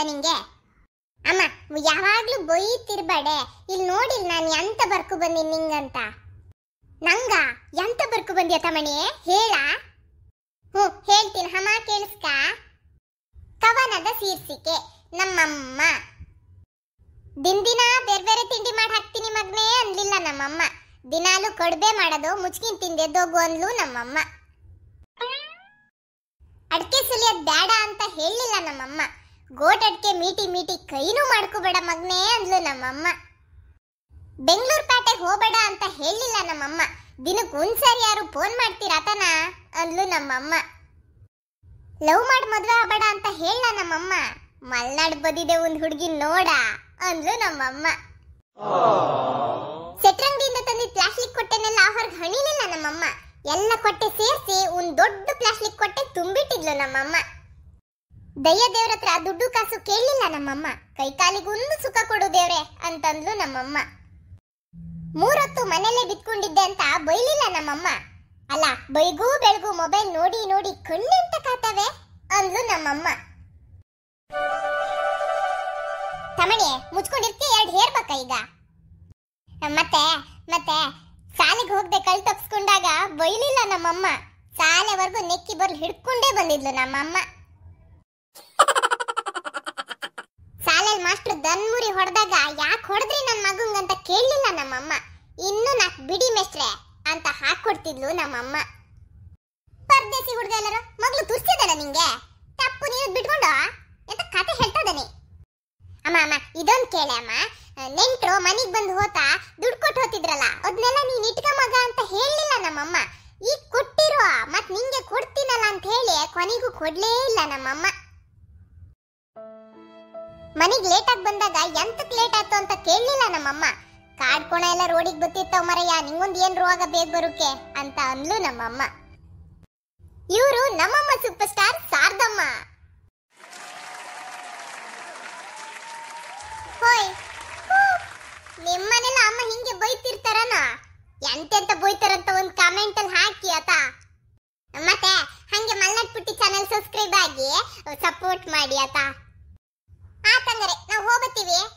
ಅದ ನಿಂಗೆ ಅಮ್ಮ ಯಾವಾಗ್ಲೂ ಬೊಯ್ತಿರ್ಬೇಡೆ ಇಲ್ಲಿ ನೋಡಿಲ್ ನಾನು ಎಂತ ಬರ್ಕು ಬಂದೀನಿ ನಿಂಗಂತ ನಂಗ ಎಂತ ಬರ್ಕು ಬಂದಿ ತಮಣಿ ಹೇಳ ಹ್ಞೂ ಹೇಳ್ತೀನಿ ಅಮ್ಮ ಕೇಳಿಸ್ಕ ಕವನದ ಶೀರ್ಷಿಕೆ ನಮ್ಮಮ್ಮ ದಿನ ದಿನ ಬೇರೆ ಬೇರೆ ತಿಂಡಿ ಮಾಡಿ ಹಾಕ್ತೀನಿ ಮಗನೇ ಅನ್ಲಿಲ್ಲ ನಮ್ಮಮ್ಮ ದಿನಾಲು ಕಡ್ಬೆ ಮಾಡೋದು ಮುಚ್ಕಿನ್ ತಿಂದೆದ್ದೋಗು ಅನ್ಲು ನಮ್ಮಮ್ಮ ಅಡಿಕೆ ಸುಲಿಯೋದ್ ಬೇಡ ಅಂತ ಹೇಳಲಿಲ್ಲ ನಮ್ಮಮ್ಮ ಗೋಟಡ್ಕೆ ಮೀಟಿ ಮೀಟಿ ಕೈನೂ ಮಾಡ್ಕೋಬೇಡ ಮಗನೇ ಅಂದ್ಲು ನಮ್ಮಮ್ಮ ಬೆಂಗಳೂರು ಪಾಟೆಗೆ ಹೋಗಬೇಡ ಅಂತ ಹೇಳಿಲ್ಲ ನಮ್ಮಮ್ಮ ದಿನಕ್ಕೆ ಒಂದ್ಸರಿ ಯಾರು ಫೋನ್ ಮಾಡ್ತೀರಾ ತಾನ ಅಂದ್ಲು ನಮ್ಮಮ್ಮ ಲವ್ ಮಾಡಿ ಮದುವೆ ಆಗಬೇಡ ಅಂತ ಹೇಳ ನಮ್ಮಮ್ಮ ಮಲ್ನಾಡ್ ಬದಿದೆ ಒಂದು ಹುಡುಗಿ ನೋಡ ಅಂದ್ಲು ನಮ್ಮಮ್ಮ ಸೆಟ್ರಂಗಿಯಿಂದ ತಂದಿದ್ದ ಪ್ಲಾಸ್ಟಿಕ್ ಕೊಟ್ಟೆನೆಲ್ಲ ಹೊರಗೆ ಹಣಿಲಿಲ್ಲ ನಮ್ಮಮ್ಮ ಎಲ್ಲ ಕೊಟ್ಟೆ ಸೇರಿಸಿ ಒಂದು ದೊಡ್ಡ ಪ್ಲಾಸ್ಟಿಕ್ ಕೊಟ್ಟೆ ತುಂಬಿಟ್ಟಿದ್ಲು ನಮ್ಮಮ್ಮ ದಯ್ಯ ದೇವರ ಹತ್ರ ದುಡ್ಡು ಕಾಸು ಕೇಳಲಿಲ್ಲ ನಮ್ಮಮ್ಮ ಕೈಕಾಲಿಗೊಂದು ಸುಖ ಕೊಡು ದೇವ್ರೆ ಅಂತಂದ್ಲು ನಮ್ಮಮ್ಮ ಮೂರತ್ತು ಮನೆಯಲ್ಲೇ ಬಿತ್ಕೊಂಡಿದ್ದೆ ಅಂತ ಬೈಲಿಲ್ಲ ನಮ್ಮಮ್ಮ ಅಲ್ಲ ಬೈಗೂ ಬೆಳಗು ಮೊಬೈಲ್ ನೋಡಿ ನೋಡಿ ಕಣ್ಣೆಂತ ಕಾತವೆ ಅಂದ್ಲು ನಮ್ಮಮ್ಮ ತಮಣಿ ಮುಚ್ಕೊಂಡಿರ್ತೀಯ ಎರಡು ಹೇರ್ಬೇಕ ಈಗ ಮತ್ತೆ ಮತ್ತೆ ಶಾಲೆಗೆ ಹೋಗದೆ ಕಳ್ ತಪ್ಸ್ಕೊಂಡಾಗ ಬೈಲಿಲ್ಲ ನಮ್ಮಮ್ಮ ಶಾಲೆವರೆಗೂ ನೆಕ್ಕಿ ಬರ್ಲಿ ಹಿಡ್ಕೊಂಡೇ ಬಂದಿದ್ಲು ನಮ್ಮಮ್ಮ ಗನ್ಮುರಿ ಹೊಡೆದಾಗ ಯಾಕೆ ಹೊಡೆದ್ರಿ ನನ್ನ ಮಗಂಗಂತ ಕೇಳಲಿಲ್ಲ ನಮ್ಮಮ್ಮ ಇನ್ನೂ ನಾಕ್ ಬಿಡಿ ಮೆಸ್ಟ್ರೆ ಅಂತ ಹಾಕೊಡ್ತಿದ್ಲು ನಮ್ಮಮ್ಮ ಪರ್ದೇಸಿ ಹುಡುಗ ಎಲ್ಲರೂ ಮಗಳು ತುರ್ಸಿದಲ್ಲ ನಿಂಗೆ ತಪ್ಪು ನೀರು ಬಿಟ್ಕೊಂಡು ಅಂತ ಕತೆ ಹೇಳ್ತಾ ಅಮ್ಮ ಅಮ್ಮ ಇದೊಂದು ಕೇಳೆ ಅಮ್ಮ ನೆಂಟ್ರು ಮನೆಗೆ ಬಂದು ಹೋತಾ ದುಡ್ಡು ಕೊಟ್ಟು ಹೋತಿದ್ರಲ್ಲ ಅದನ್ನೆಲ್ಲ ನೀನು ಇಟ್ಕ ಮಗ ಅಂತ ಹೇಳಲಿಲ್ಲ ನಮ್ಮಮ್ಮ ಈಗ ಕೊಟ್ಟಿರೋ ಮತ್ತೆ ನಿಂಗೆ ಕೊಡ್ತೀನಲ್ಲ ಅಂತ ಹೇಳಿ ಕೊನೆಗೂ ಕೊಡ್ಲೇ ಇಲ್ಲ ನಮ್ಮಮ್ಮ ಮನೆಗೆ ಲೇಟಾಗಿ ಬಂದಾಗ ಎಂತ ಲೇಟ್ ಆಯ್ತು ಅಂತ ಕೇಳಲಿಲ್ಲ ನಮ್ಮಮ್ಮ ಕಾಡ್ಕೋಣ ಎಲ್ಲ ರೋಡಿಗೆ ಬತ್ತಿರ್ತಾವ ಮರಯ್ಯ ನಿಂಗೊಂದು ಏನ್ ರೋಗ ಬೇಗ ಬರುಕೆ ಅಂತ ಅಂದ್ಲು ನಮ್ಮಮ್ಮ ಇವರು ನಮ್ಮಮ್ಮ ಸೂಪರ್ ಸ್ಟಾರ್ ಶಾರದಮ್ಮ ಹೋಯ್ ನಿಮ್ಮನೆಲ್ಲ ಅಮ್ಮ ಹಿಂಗೆ ಬೈತಿರ್ತಾರನ ಎಂತೆಂತ ಬೈತಾರಂತ ಒಂದು ಕಾಮೆಂಟ್ ಅಲ್ಲಿ ಹಾಕಿ ಆತ ಮತ್ತೆ ಹಂಗೆ ಮಲ್ನಾಡ್ ಪುಟ್ಟಿ ಚಾನೆಲ್ ಸಬ್ಸ್ಕ್ರೈಬ್ ಆಗಿ ಸಪೋರ್ಟ್ ಮಾಡಿ ಆತ ಆತಂದರೆ ನಾವು ಹೋಗುತ್ತೀವಿ